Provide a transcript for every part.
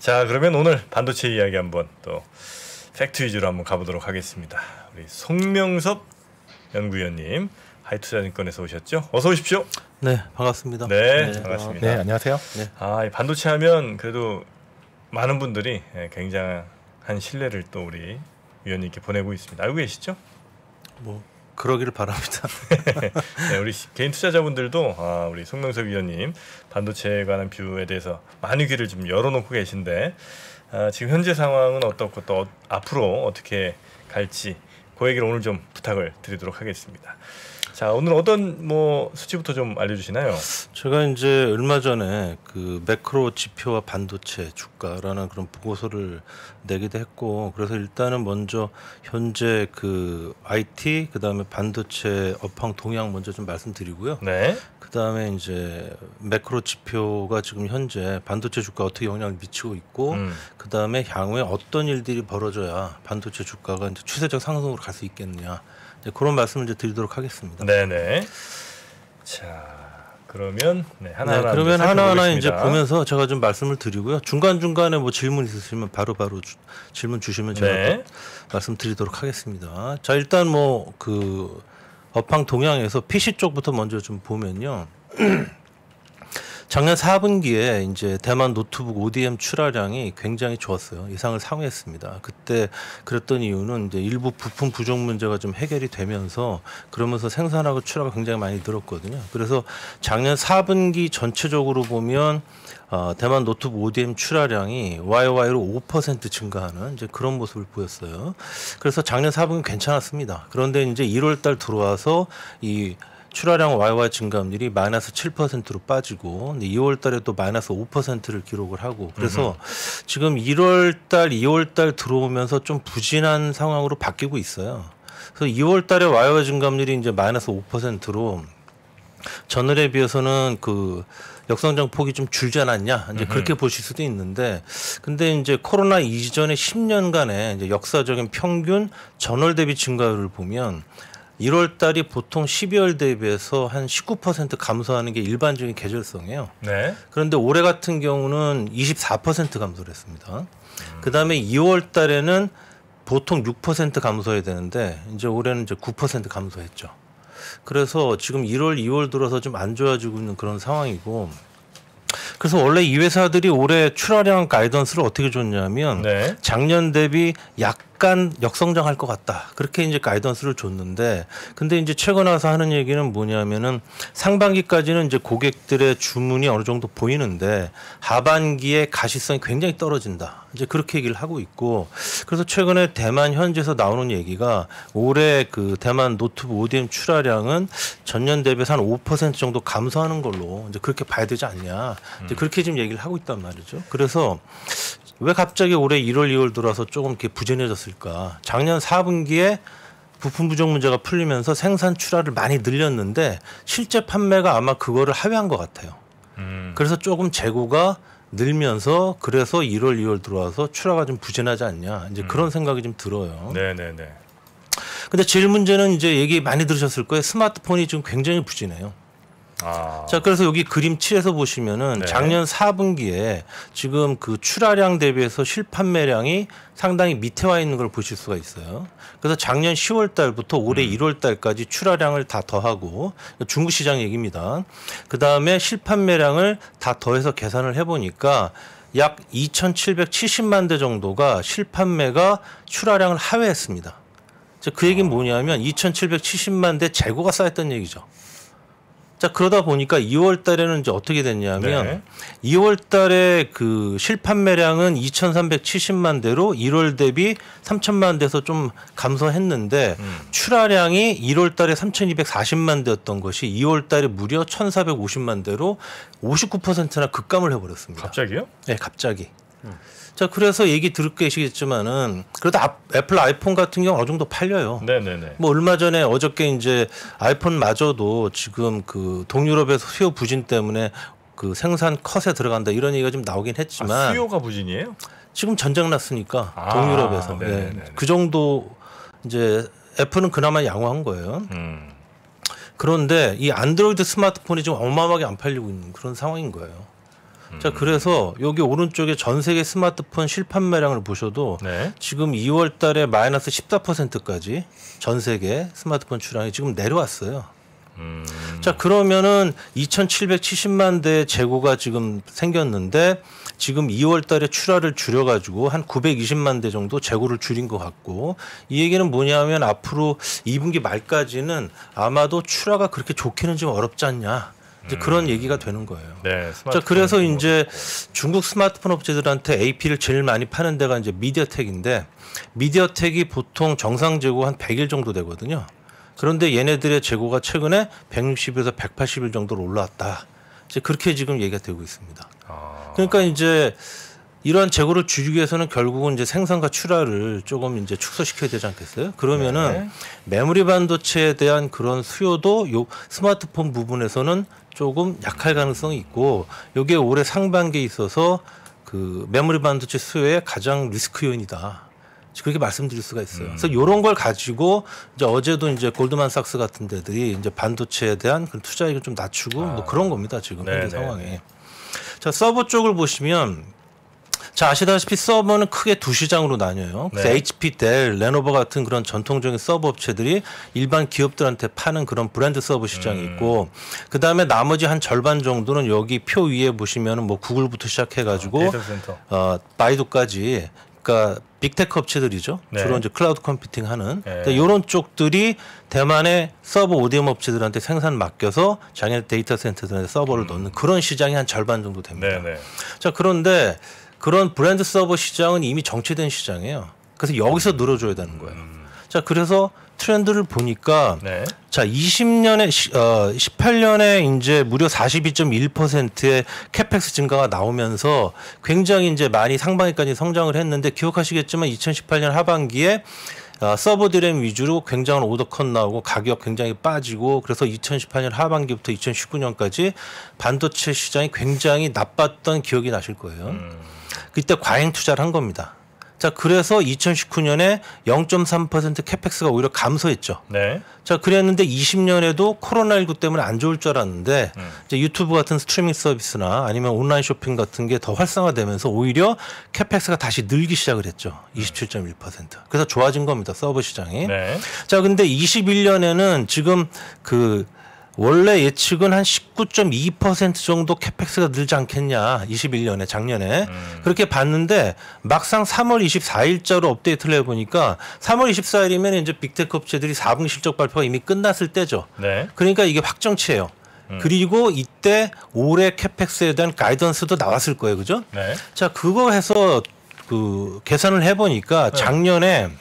자, 그러면 오늘 반도체 이야기 한번 또 팩트 위주로 한번 가보도록 하겠습니다. 우리 송명섭 연구위원님 하이투자증권에서 오셨죠? 어서 오십시오. 네, 반갑습니다. 네, 네. 반갑습니다. 네, 안녕하세요. 네. 아, 반도체 하면 그래도 많은 분들이 예, 굉장한 신뢰를 또 우리 위원님께 보내고 있습니다. 알고 계시죠? 뭐 그러기를 바랍니다. 네, 우리 개인 투자자분들도 아, 우리 송명석 위원님 반도체에 관한 뷰에 대해서 많이 귀를 좀 열어놓고 계신데 아, 지금 현재 상황은 어떻고 또 어, 앞으로 어떻게 갈지 그 얘기를 오늘 좀 부탁을 드리도록 하겠습니다. 자 오늘 어떤 뭐 수치부터 좀 알려주시나요? 제가 이제 얼마 전에 그 매크로 지표와 반도체 주가라는 그런 보고서를 내기도 했고 그래서 일단은 먼저 현재 그 IT 그 다음에 반도체 업황 동향 먼저 좀 말씀드리고요. 네. 그 다음에 이제 매크로 지표가 지금 현재 반도체 주가 어떻게 영향을 미치고 있고 음. 그 다음에 향후에 어떤 일들이 벌어져야 반도체 주가가 이제 추세적 상승으로 갈 수 있겠느냐. 네, 그런 말씀을 이제 드리도록 하겠습니다. 네네. 자. 그러면 네, 네 하나하나 네, 그러면 하나하나 이제 보면서 제가 좀 말씀을 드리고요. 중간 중간에 뭐 질문 있으시면 바로바로 바 질문 주시면 제가 네. 말씀드리도록 하겠습니다. 자 일단 뭐그 업황 동향에서 PC 쪽부터 먼저 좀 보면요. 작년 4분기에 이제 대만 노트북 ODM 출하량이 굉장히 좋았어요. 예상을 상회했습니다. 그때 그랬던 이유는 이제 일부 부품 부족 문제가 좀 해결이 되면서 그러면서 생산하고 출하가 굉장히 많이 늘었거든요. 그래서 작년 4분기 전체적으로 보면 어, 대만 노트북 ODM 출하량이 YOY로 5% 증가하는 이제 그런 모습을 보였어요. 그래서 작년 4분기 괜찮았습니다. 그런데 이제 1월달 들어와서 이 출하량 YY 증감률이 마이너스 7%로 빠지고 근 2월 달에 도 마이너스 5%를 기록을 하고 그래서 음 지금 1월 달, 2월 달 들어오면서 좀 부진한 상황으로 바뀌고 있어요. 그래서 2월 달에 YY 증감률이 이제 마이너스 5%로 전월에 비해서는 그 역성장 폭이 좀 줄지 않았냐 이제 그렇게 보실 수도 있는데 근데 이제 코로나 이전에 10년간의 이제 역사적인 평균 전월 대비 증가율을 보면 1월 달이 보통 12월 대비해서 한 19% 감소하는 게 일반적인 계절성이에요. 네. 그런데 올해 같은 경우는 24% 감소를 했습니다. 음. 그다음에 2월 달에는 보통 6% 감소해야 되는데 이제 올해는 이제 9% 감소했죠. 그래서 지금 1월, 2월 들어서 좀 안 좋아지고 있는 그런 상황이고 그래서 원래 이 회사들이 올해 출하량 가이던스를 어떻게 줬냐면 네. 작년 대비 약 약간 역성장할 것 같다. 그렇게 이제 가이던스를 줬는데 근데 이제 최근에 와서 하는 얘기는 뭐냐면은 상반기까지는 이제 고객들의 주문이 어느 정도 보이는데 하반기에 가시성이 굉장히 떨어진다. 이제 그렇게 얘기를 하고 있고 그래서 최근에 대만 현지에서 나오는 얘기가 올해 그 대만 노트북 ODM 출하량은 전년 대비해서 한 5% 정도 감소하는 걸로 이제 그렇게 봐야 되지 않냐. 이제 음. 그렇게 지금 얘기를 하고 있단 말이죠. 그래서 왜 갑자기 올해 1월, 2월 들어와서 조금 이렇게 부진해졌을까? 작년 4분기에 부품 부족 문제가 풀리면서 생산 출하를 많이 늘렸는데 실제 판매가 아마 그거를 하회한 것 같아요. 음. 그래서 조금 재고가 늘면서 그래서 1월, 2월 들어와서 출하가 좀 부진하지 않냐 이제 음. 그런 생각이 좀 들어요. 네네네. 근데 제일 문제는 이제 얘기 많이 들으셨을 거예요. 스마트폰이 지금 굉장히 부진해요. 아. 자, 그래서 여기 그림 7에서 보시면은 네. 작년 4분기에 지금 그 출하량 대비해서 실판매량이 상당히 밑에 와 있는 걸 보실 수가 있어요. 그래서 작년 10월 달부터 올해 음. 1월 달까지 출하량을 다 더하고 중국 시장 얘기입니다. 그다음에 실판매량을 다 더해서 계산을 해 보니까 약 2,770만 대 정도가 실판매가 출하량을 하회했습니다. 그 얘기는 아. 뭐냐면 2,770만 대 재고가 쌓였던 얘기죠. 자 그러다 보니까 2월 달에는 이제 어떻게 됐냐면 네. 2월 달에 그 실판매량은 2,370만 대로 1월 대비 3천만 대에서 좀 감소했는데 음. 출하량이 1월 달에 3,240만 대였던 것이 2월 달에 무려 1,450만 대로 59%나 급감을 해버렸습니다. 갑자기요? 네, 갑자기. 음. 자 그래서 얘기 들을 계시겠지만은 그래도 아, 애플 아이폰 같은 경우 어느 정도 팔려요. 네네네. 뭐 얼마 전에 어저께 이제 아이폰마저도 지금 그 동유럽에서 수요 부진 때문에 그 생산 컷에 들어간다 이런 얘기가 좀 나오긴 했지만 아, 수요가 부진이에요? 지금 전쟁 났으니까 아, 동유럽에서 네. 그 정도 이제 애플은 그나마 양호한 거예요. 음. 그런데 이 안드로이드 스마트폰이 좀 어마어마하게 안 팔리고 있는 그런 상황인 거예요. 자 음. 그래서 여기 오른쪽에 전 세계 스마트폰 실판매량을 보셔도 네. 지금 2월달에 마이너스 14%까지 전 세계 스마트폰 출하이 지금 내려왔어요. 음. 자 그러면은 2,770만 대 재고가 지금 생겼는데 지금 2월달에 출하를 줄여가지고 한 920만 대 정도 재고를 줄인 것 같고 이 얘기는 뭐냐면 앞으로 2분기 말까지는 아마도 출하가 그렇게 좋기는 좀 어렵지 않냐. 이제 음. 그런 얘기가 되는 거예요. 네, 자, 그래서 뭐 이제 중국 스마트폰 업체들한테 AP를 제일 많이 파는 데가 이제 미디어텍인데 미디어텍이 보통 정상 재고 한 100일 정도 되거든요. 그런데 얘네들의 재고가 최근에 160에서 180일 정도로 올라왔다. 이제 그렇게 지금 얘기가 되고 있습니다. 아. 그러니까 이제 이러한 재고를 줄이기 위해서는 결국은 이제 생산과 출하를 조금 이제 축소시켜야 되지 않겠어요? 그러면은 네. 메모리 반도체에 대한 그런 수요도 요 스마트폰 부분에서는 조금 약할 가능성이 있고 이게 올해 상반기에 있어서 그 메모리 반도체 수요의 가장 리스크 요인이다. 그렇게 말씀드릴 수가 있어요. 음. 그래서 이런 걸 가지고 이제 어제도 이제 골드만삭스 같은 데들이 이제 반도체에 대한 투자액을 좀 낮추고 뭐 아. 뭐 그런 겁니다. 지금 현재 상황에. 자 서버 쪽을 보시면 자, 아시다시피 서버는 크게 두 시장으로 나뉘어요. 그래서 네. HP, 델, 레노버 같은 그런 전통적인 서버 업체들이 일반 기업들한테 파는 그런 브랜드 서버 시장이 음. 있고 그다음에 나머지 한 절반 정도는 여기 표 위에 보시면은 뭐 구글부터 시작해 가지고 어, 아, 어, 바이두까지 그러니까 빅테크 업체들이죠. 네. 주로 이제 클라우드 컴퓨팅 하는 네. 그러 그러니까 이런 쪽들이 대만의 서버 ODM 업체들한테 생산 맡겨서 자기네 데이터 센터들한테 서버를 음. 넣는 그런 시장이 한 절반 정도 됩니다. 네, 네. 자 그런데 그런 브랜드 서버 시장은 이미 정체된 시장이에요. 그래서 여기서 늘어줘야 되는 거예요. 음. 자, 그래서 트렌드를 보니까 네. 자 20년에 시, 어, 18년에 이제 무려 42.1%의 캐펙스 증가가 나오면서 굉장히 이제 많이 상반기까지 성장을 했는데 기억하시겠지만 2018년 하반기에 어, 아, 서브 드램 위주로 굉장한 오더컷 나오고 가격 굉장히 빠지고 그래서 2018년 하반기부터 2019년까지 반도체 시장이 굉장히 나빴던 기억이 나실 거예요. 음. 그때 과잉 투자를 한 겁니다. 자, 그래서 2019년에 0.3% 캐펙스가 오히려 감소했죠. 네. 자, 그랬는데 20년에도 코로나19 때문에 안 좋을 줄 알았는데 음. 이제 유튜브 같은 스트리밍 서비스나 아니면 온라인 쇼핑 같은 게 더 활성화되면서 오히려 캐펙스가 다시 늘기 시작을 했죠. 27.1%. 그래서 좋아진 겁니다. 서브 시장이. 네. 자, 근데 21년에는 지금 그 원래 예측은 한 19.2% 정도 캐펙스가 늘지 않겠냐 21년에 작년에 음. 그렇게 봤는데 막상 3월 24일자로 업데이트를 해보니까 3월 24일이면 이제 빅테크 업체들이 4분기 실적 발표가 이미 끝났을 때죠. 네. 그러니까 이게 확정치예요. 음. 그리고 이때 올해 캐펙스에 대한 가이던스도 나왔을 거예요, 그죠? 네. 자 그거 해서 그 계산을 해보니까 네. 작년에 네.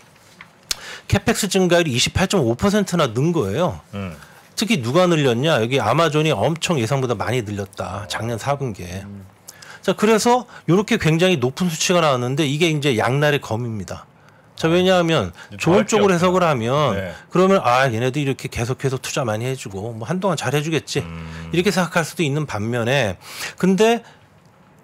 캐펙스 증가율이 28.5%나 는 거예요. 음. 특히 누가 늘렸냐? 여기 아마존이 엄청 예상보다 많이 늘렸다. 작년 4분기에. 자, 그래서 이렇게 굉장히 높은 수치가 나왔는데 이게 이제 양날의 검입니다. 자, 아, 왜냐하면 좋은 쪽으로 해석을 하면 네. 그러면 아, 얘네도 이렇게 계속해서 투자 많이 해주고 뭐 한동안 잘 해주겠지. 음. 이렇게 생각할 수도 있는 반면에 근데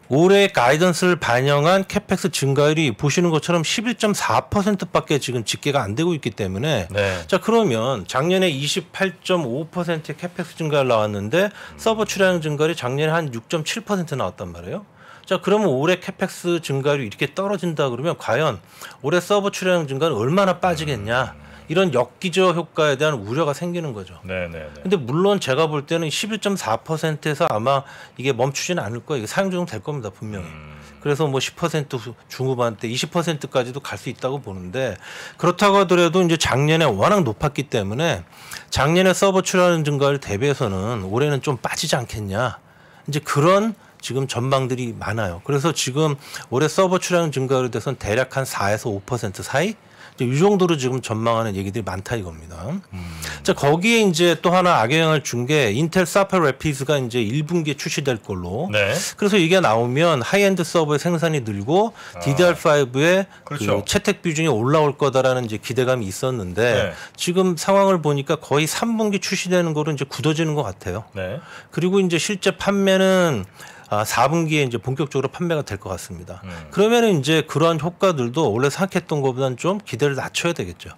올해 가이던스를 반영한 캐펙스 증가율이 보시는 것처럼 11.4%밖에 지금 집계가 안 되고 있기 때문에 네. 자 그러면 작년에 28.5%의 캐펙스 증가율 나왔는데 서버 출하량 증가율이 작년에 한 6.7% 나왔단 말이에요. 자 그러면 올해 캐펙스 증가율이 이렇게 떨어진다 그러면 과연 올해 서버 출하량 증가는 얼마나 빠지겠냐? 이런 역기저 효과에 대한 우려가 생기는 거죠. 네네. 네, 네. 근데 물론 제가 볼 때는 11.4%에서 아마 이게 멈추지는 않을 거예요. 이게 사용 중용될 겁니다 분명히. 음. 그래서 뭐 10% 중후반대 20%까지도 갈 수 있다고 보는데 그렇다고 하더라도 이제 작년에 워낙 높았기 때문에 작년에 서버 출하는 증가를 대비해서는 올해는 좀 빠지지 않겠냐. 이제 그런 지금 전망들이 많아요. 그래서 지금 올해 서버 출하는 증가로 돼선 대략 한 4에서 5% 사이 이 정도로 지금 전망하는 얘기들이 많다 이겁니다. 음. 자 거기에 이제 또 하나 악영향을 준 게 인텔 사파 레피스가 이제 1분기에 출시될 걸로. 네. 그래서 이게 나오면 하이엔드 서버의 생산이 늘고 아. DDR5의 그 그렇죠. 그 채택 비중이 올라올 거다라는 이제 기대감이 있었는데 네. 지금 상황을 보니까 거의 3분기 출시되는 거로 이제 굳어지는 것 같아요. 네. 그리고 이제 실제 판매는 아, 4분기에 이제 본격적으로 판매가 될 것 같습니다. 음. 그러면은 이제 그러한 효과들도 원래 생각했던 것보다는 좀 기대를 낮춰야 되겠죠.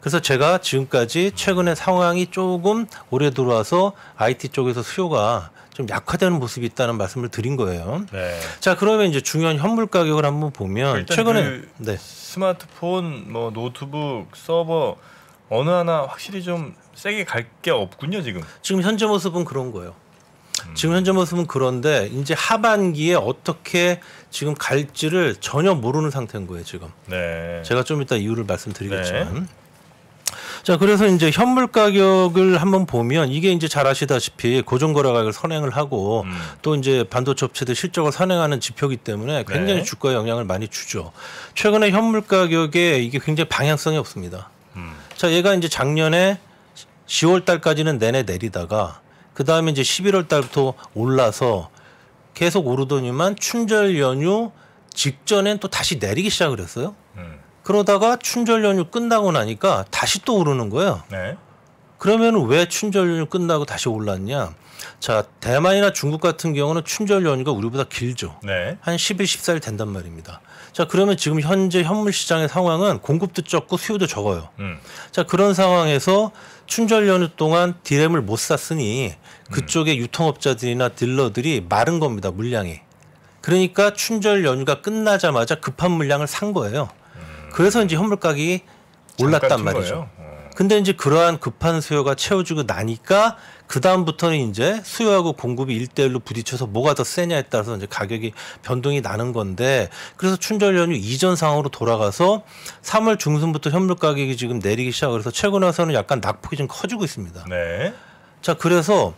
그래서 제가 지금까지 최근에 상황이 조금 오래 들어와서 IT 쪽에서 수요가 좀 약화되는 모습이 있다는 말씀을 드린 거예요. 네. 자 그러면 이제 중요한 현물 가격을 한번 보면 최근에 그 네. 스마트폰, 뭐 노트북, 서버 어느 하나 확실히 좀 세게 갈 게 없군요 지금. 지금 현재 모습은 그런 거예요. 지금 현재 모습은 그런데 이제 하반기에 어떻게 지금 갈지를 전혀 모르는 상태인 거예요 지금. 네. 제가 좀 이따 이유를 말씀드리겠지만. 네. 자 그래서 이제 현물 가격을 한번 보면 이게 이제 잘 아시다시피 고정 거래 가격을 선행을 하고 음. 또 이제 반도체 업체들 실적을 선행하는 지표이기 때문에 굉장히 네. 주가에 영향을 많이 주죠. 최근에 현물 가격에 이게 굉장히 방향성이 없습니다. 음. 자 얘가 이제 작년에 10월 달까지는 내내 내리다가 그 다음에 이제 11월 달부터 올라서 계속 오르더니만 춘절 연휴 직전엔 또 다시 내리기 시작을 했어요. 음. 그러다가 춘절 연휴 끝나고 나니까 다시 또 오르는 거예요. 네. 그러면 왜 춘절 연휴 끝나고 다시 올랐냐? 자, 대만이나 중국 같은 경우는 춘절 연휴가 우리보다 길죠. 네. 한 10일, 14일 된단 말입니다. 자, 그러면 지금 현재 현물 시장의 상황은 공급도 적고 수요도 적어요. 음. 자, 그런 상황에서 춘절 연휴 동안 디램을 못 샀으니 그쪽의 음. 유통업자들이나 딜러들이 마른 겁니다 물량이. 그러니까 춘절 연휴가 끝나자마자 급한 물량을 산 거예요. 음. 그래서 이제 현물 가격이 올랐단 말이죠. 거요 어. 근데 이제 그러한 급한 수요가 채워지고 나니까 그 다음부터는 이제 수요하고 공급이 일대일로 부딪혀서 뭐가 더 세냐에 따라서 이제 가격이 변동이 나는 건데 그래서 춘절 연휴 이전 상황으로 돌아가서 3월 중순부터 현물 가격이 지금 내리기 시작을 해서 최근 에 와서는 약간 낙폭이 좀 커지고 있습니다. 네. 자, 그래서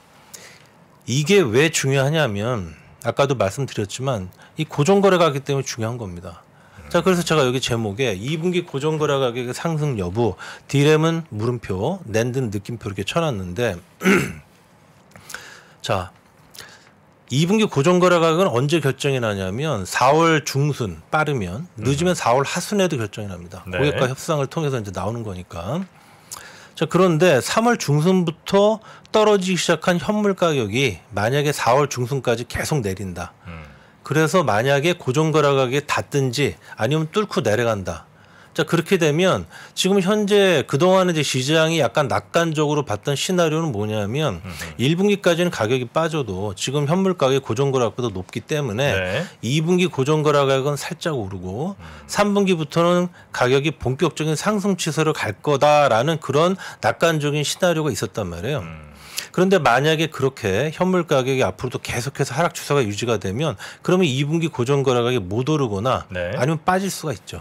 이게 왜 중요하냐면 아까도 말씀드렸지만 이 고정거래가기 때문에 중요한 겁니다. 자, 그래서 제가 여기 제목에 2분기 고정거래 그 가격 의 그 상승 여부, 디램은 물음표, 낸든 느낌표 이렇게 쳐놨는데, 자, 2분기 고정거래 그 가격은 언제 결정이 나냐면 4월 중순 빠르면 음. 늦으면 음. 4월 하순에도 결정이 납니다. 네. 고객과 협상을 통해서 이제 나오는 거니까. 자, 그런데 3월 중순부터 떨어지기 시작한 현물 가격이 만약에 4월 중순까지 계속 내린다. 음. 그래서 만약에 고정 거래가격이게 닿든지 아니면 뚫고 내려간다. 자 그렇게 되면 지금 현재 그동안 이제 시장이 약간 낙관적으로 봤던 시나리오는 뭐냐면 음. 1분기까지는 가격이 빠져도 지금 현물 가격이 고정 거래가보다 격 높기 때문에 네. 2분기 고정 거래가격은 살짝 오르고 음. 3분기부터는 가격이 본격적인 상승 취소를 갈 거다라는 그런 낙관적인 시나리오가 있었단 말이에요. 음. 그런데 만약에 그렇게 현물 가격이 앞으로도 계속해서 하락 추세가 유지가 되면 그러면 2분기 고정 거래가격이 못 오르거나 네. 아니면 빠질 수가 있죠.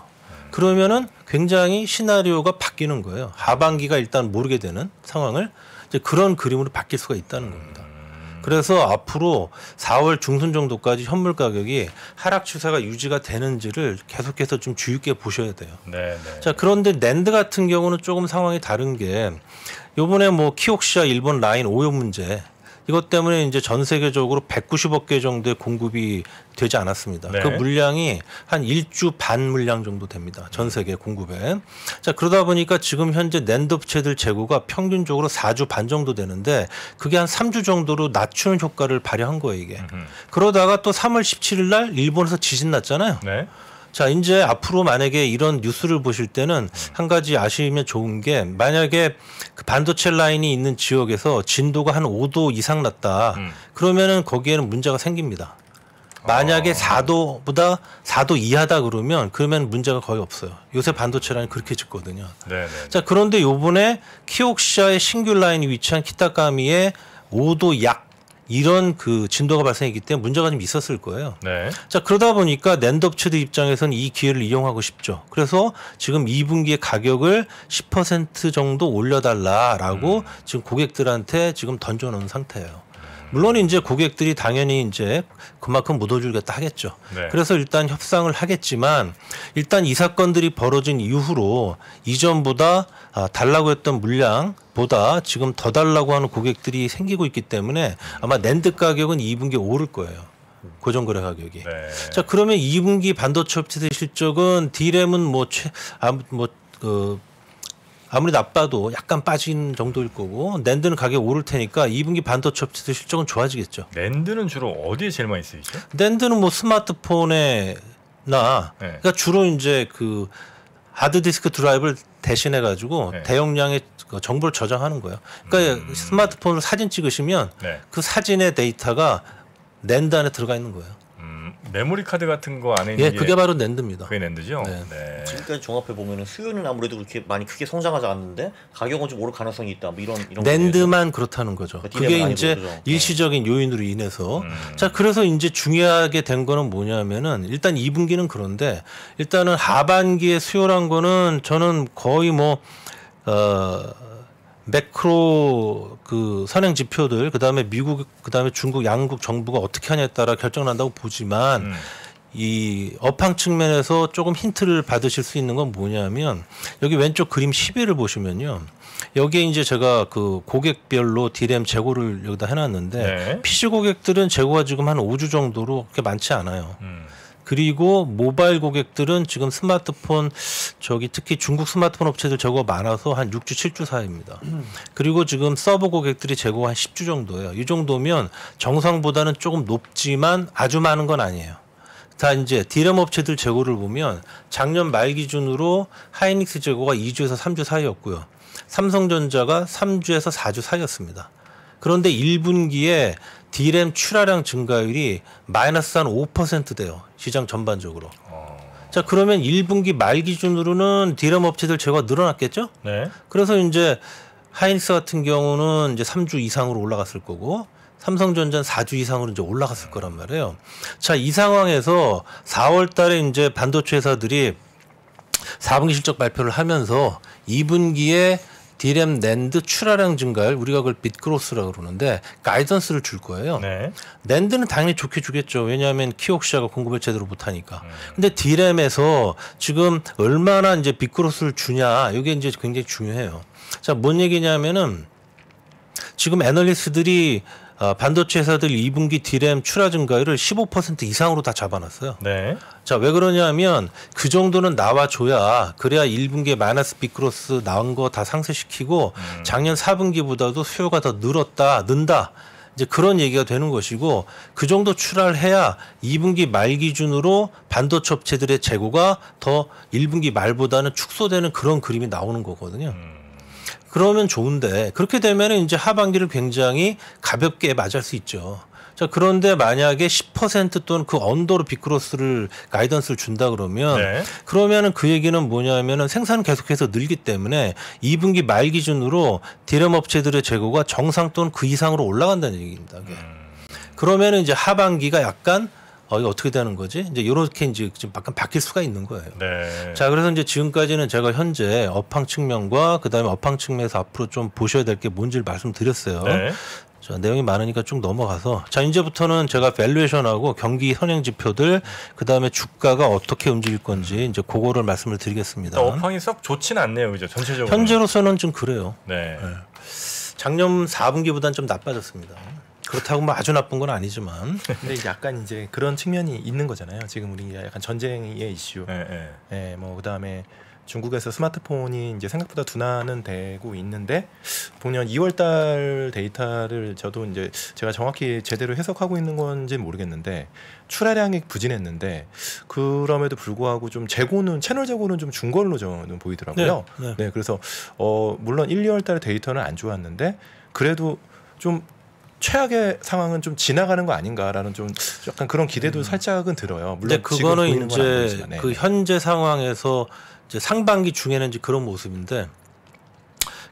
그러면은 굉장히 시나리오가 바뀌는 거예요. 하반기가 일단 모르게 되는 상황을 이제 그런 그림으로 바뀔 수가 있다는 겁니다. 그래서 앞으로 4월 중순 정도까지 현물 가격이 하락 추세가 유지가 되는지를 계속해서 좀 주의 깊게 보셔야 돼요. 네, 네. 자, 그런데 랜드 같은 경우는 조금 상황이 다른 게 요번에 뭐 키옥시아 일본 라인 오염 문제 이것 때문에 이제 전 세계적으로 190억 개 정도의 공급이 되지 않았습니다. 그 네. 그 물량이 한 1주 반 물량 정도 됩니다. 전 세계 공급에. 자, 그러다 보니까 지금 현재 랜드 업체들 재고가 평균적으로 4주 반 정도 되는데 그게 한 3주 정도로 낮추는 효과를 발휘한 거예요, 이게. 음흠. 그러다가 또 3월 17일 날 일본에서 지진 났잖아요. 네. 자, 이제 앞으로 만약에 이런 뉴스를 보실 때는 한 가지 아시면 좋은 게 만약에 그 반도체 라인이 있는 지역에서 진도가 한 5도 이상 났다. 음. 그러면은 거기에는 문제가 생깁니다. 만약에 어. 아. 4도보다 4도 이하다 그러면 그러면 문제가 거의 없어요. 요새 반도체 라인 그렇게 짓거든요. 네네. 네, 네. 자 그런데 요번에 키옥시아의 신규 라인이 위치한 키타카미의 5도 약 이런 그 진도가 발생했기 때문에 문제가 좀 있었을 거예요. 네. 자 그러다 보니까 랜드업체들 입장에서는 이 기회를 이용하고 싶죠. 그래서 지금 2분기에 가격을 10% 정도 올려달라라고 음. 지금 고객들한테 지금 던져놓은 상태예요. 물론 이제 고객들이 당연히 이제 그만큼 묻어주겠다 하겠죠. 네. 그래서 일단 협상을 하겠지만 일단 이 사건들이 벌어진 이후로 이전보다 아, 달라고 했던 물량 보다 지금 더 달라고 하는 고객들이 생기고 있기 때문에 아마 랜드 가격은 2분기에 오를 거예요. 고정거래 가격이. 네. 자 그러면 2분기 반도체 업체들 실적은 디램은 뭐 최 아뭐 그 아무리 나빠도 약간 빠진 정도일 거고 낸드는 가격 오를 테니까 2분기 반도체 실적은 좋아지겠죠. 낸드는 주로 어디에 제일 많이 쓰이죠? 낸드는 뭐 스마트폰에 나 네. 그러니까 주로 이제 그 하드디스크 드라이브를 대신해 가지고 네. 대용량의 그 정보를 저장하는 거예요. 그러니까 음... 스마트폰으로 사진 찍으시면 네. 그 사진의 데이터가 낸드 안에 들어가 있는 거예요. 메모리 카드 같은 거 안에 예, 그게 바로 낸드입니다. 그게 낸드죠. 네. 네. 지금까지 종합해 보면 수요는 아무래도 그렇게 많이 크게 성장하지 않는데 가격은 좀 오를 가능성이 있다. 뭐 이런 이런 낸드만 그렇다는 거죠. 그니게 그러니까 이제 보죠. 일시적인 요인으로 인해서 음. 자 그래서 이제 중요하게 된 거는 뭐냐면은 일단 2분기는 그런데 일단은 하반기에 수요란 거는 저는 거의 뭐 어. 매크로 그 선행 지표들 그다음에 미국 그다음에 중국 양국 정부가 어떻게 하냐에 따라 결정난다고 보지만 음. 이 업황 측면에서 조금 힌트를 받으실 수 있는 건 뭐냐면 여기 왼쪽 그림 10일을 보시면요. 여기에 이제 제가 그 고객별로 디램 재고를 여기다 해놨는데 네. 피시 고객들은 재고가 지금 한 5주 정도로 그렇게 많지 않아요. 음. 그리고 모바일 고객들은 지금 스마트폰 저기 특히 중국 스마트폰 업체들 제거 많아서 한 6주 7주 사이입니다. 그리고 지금 서버 고객들이 제거 한 10주 정도예요. 이 정도면 정상보다는 조금 높지만 아주 많은 건 아니에요. 다 이제 디램 업체들 재고를 보면 작년 말 기준으로 하이닉스 재고가 2주에서 3주 사이였고요. 삼성전자가 3주에서 4주 사이였습니다. 그런데 1분기에 디램 출하량 증가율이 마이너스 한 5% 돼요. 시장 전반적으로. 어. 자 그러면 1분기 말 기준으로는 디램 업체들 재고가 늘어났겠죠? 네. 그래서 이제 하이닉스 같은 경우는 이제 3주 이상으로 올라갔을 거고 삼성전자는 4주 이상으로 이제 올라갔을 거란 말이에요. 자, 이 상황에서 4월 달에 이제 반도체 회사들이 4분기 실적 발표를 하면서 2분기에 디램 낸드 출하량 증가율 우리가 그걸 빗크로스라고 그러는데 가이던스를 줄 거예요. 네. 낸드는 당연히 좋게 주겠죠. 왜냐하면 키옥시아가 공급을 제대로 못하니까. 음. 근데 디램에서 지금 얼마나 이제 빗크로스를 주냐 이게 이제 굉장히 중요해요. 자, 뭔 얘기냐면은 지금 애널리스트들이 어, 반도체 회사들 2분기 디램 출하 증가율을 15% 이상으로 다 잡아놨어요. 네. 자, 왜 그러냐면 그 정도는 나와줘야 그래야 1분기에 마이너스 비크로스 나온 거 다 상쇄시키고 음. 작년 4분기보다도 수요가 더 늘었다, 는다. 이제 그런 얘기가 되는 것이고 그 정도 출하를 해야 2분기 말 기준으로 반도체 업체들의 재고가 더 1분기 말보다는 축소되는 그런 그림이 나오는 거거든요. 음. 그러면 좋은데 그렇게 되면 이제 하반기를 굉장히 가볍게 맞을 수 있죠. 자 그런데 만약에 10% 또는 그 언더로 비크로스를 가이던스를 준다 그러면 네. 그러면은 그 얘기는 뭐냐면은 생산 계속해서 늘기 때문에 2분기 말 기준으로 디램 업체들의 재고가 정상 또는 그 이상으로 올라간다는 얘기입니다. 음. 그러면은 이제 하반기가 약간 어, 이거 어떻게 되는 거지? 이제 이렇게 이제 지 약간 바뀔 수가 있는 거예요. 네. 자, 그래서 이제 지금까지는 제가 현재 업황 측면과 그 다음에 업황 측면에서 앞으로 좀 보셔야 될 게 뭔지를 말씀드렸어요. 네. 자, 내용이 많으니까 쭉 넘어가서 자 이제부터는 제가 밸류에이션하고 경기 현행 지표들 그 다음에 주가가 어떻게 움직일 건지 이제 그거를 말씀을 드리겠습니다. 그러니까 업황이 썩좋지 않네요, 그죠? 전체적으로 현재로서는 좀 그래요. 네. 네. 작년 4분기보다는 좀 나빠졌습니다. 그렇다고 뭐 아주 나쁜 건 아니지만 근데 약간 이제 그런 측면이 있는 거잖아요. 지금 우리 약간 전쟁의 이슈. 예, 예. 예, 뭐 그다음에 중국에서 스마트폰이 이제 생각보다 둔화는 되고 있는데 보면 2월달 데이터를 저도 이제 제가 정확히 제대로 해석하고 있는 건지 모르겠는데 출하량이 부진했는데 그럼에도 불구하고 좀 재고는 채널 재고는 좀 준 걸로 저는 보이더라고요. 네, 네. 네 그래서 어 물론 1, 2월달 데이터는 안 좋았는데 그래도 좀 최악의 상황은 좀 지나가는 거 아닌가라는 좀 약간 그런 기대도 음. 살짝은 들어요. 물론 그거는 이제 네. 그 현재 상황에서 이제 상반기 중에는 이제 그런 모습인데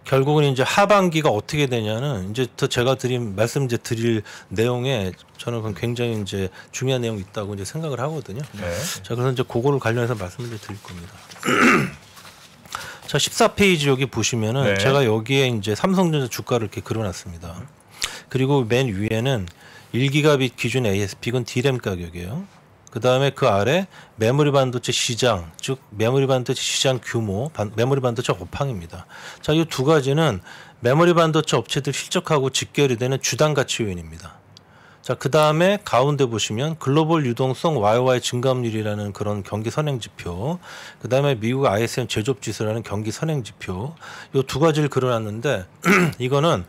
결국은 이제 하반기가 어떻게 되냐는 이제 더 제가 드린 말씀 이제 드릴 내용에 저는 굉장히 이제 중요한 내용이 있다고 이제 생각을 하거든요. 네. 자 그래서 이제 그거를 관련해서 말씀을 드릴 겁니다. 자 14페이지 여기 보시면은 네. 제가 여기에 이제 삼성전자 주가를 이렇게 그려놨습니다. 그리고 맨 위에는 1기가빗 기준 a s p 은 D램 가격이에요. 그 다음에 그 아래 메모리 반도체 시장, 즉 메모리 반도체 시장 규모, 반, 메모리 반도체 업황입니다. 자, 이 두 가지는 메모리 반도체 업체들 실적하고 직결이 되는 주당 가치 요인입니다. 자, 그 다음에 가운데 보시면 글로벌 유동성 YY 증감률이라는 그런 경기 선행 지표, 그 다음에 미국 ISM 제조업 지수라는 경기 선행 지표, 이 두 가지를 그려놨는데, 이거는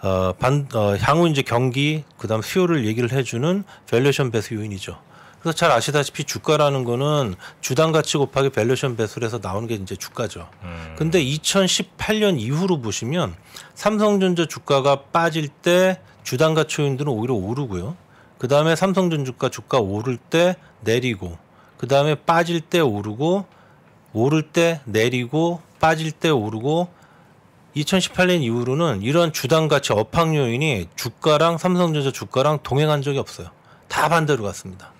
어, 반, 어, 향후 이제 경기 그다음 수요를 얘기를 해주는 밸류션 배수 요인이죠. 그래서 잘 아시다시피 주가라는 거는 주당 가치 곱하기 밸류션 배수해서 를 나오는 게 이제 주가죠. 음. 근데 2018년 이후로 보시면 삼성전자 주가가 빠질 때 주당 가치 요인들은 오히려 오르고요. 그 다음에 삼성전 주가 주가 오를 때 내리고 그 다음에 빠질 때 오르고 오를 때 내리고 빠질 때 오르고 2018년 이후로는 이런 주당 가치 업황 요인이 주가랑 삼성전자 주가랑 동행한 적이 없어요. 다 반대로 갔습니다.